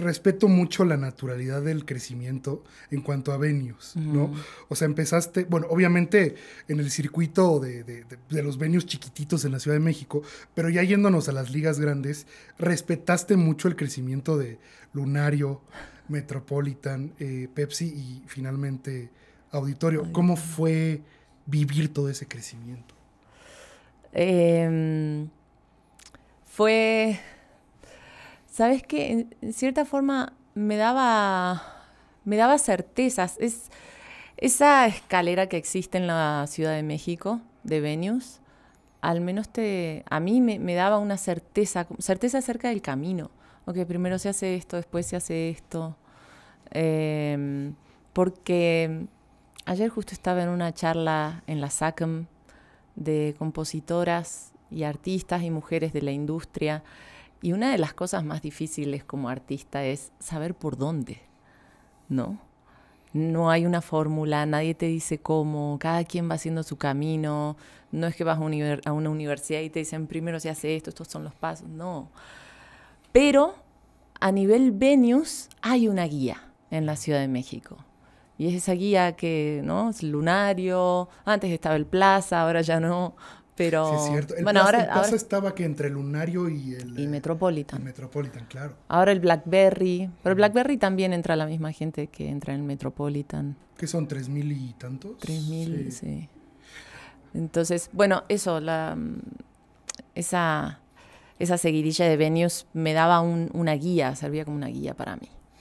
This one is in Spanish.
respeto mucho la naturalidad del crecimiento en cuanto a venues, ¿no? O sea, empezaste, bueno, obviamente en el circuito de, los venues chiquititos en la Ciudad de México, pero ya yéndonos a las ligas grandes, respetaste mucho el crecimiento de Lunario, Metropolitan, eh, Pepsi y finalmente Auditorio. ¿Cómo fue vivir todo ese crecimiento? Em, fue sabes que en cierta forma me daba, me certezas. esa escalera que existe en la Ciudad de México de Venus, al menos a mí me, daba una certeza, certeza acerca del camino. Ok, primero se hace esto, después se hace esto. Em, porque ayer justo estaba en una charla en la SACM de compositoras y artistas y mujeres de la industria y una de las cosas más difíciles como artista es saber por dónde, ¿no? No hay una fórmula, nadie te dice cómo, cada quien va haciendo su camino, no es que vas a, una universidad y te dicen primero se hace esto, estos son los pasos, no. Pero a nivel venus hay una guía en la Ciudad de México. Y es esa guía que, ¿no? Es lunario, antes estaba el Plaza, ahora ya no, pero, es cierto. El bueno, ahora, estaba que entre Lunario y el... Y eh, Metropolitan. El Metropolitan, claro. Ahora el BlackBerry. Pero el BlackBerry también entra la misma gente que entra en el Metropolitan. Que son tres mil y tantos. Tres mil, sí. Entonces, bueno, eso, la, esa, esa seguidilla de venues me daba una guía, servía como una guía para mí.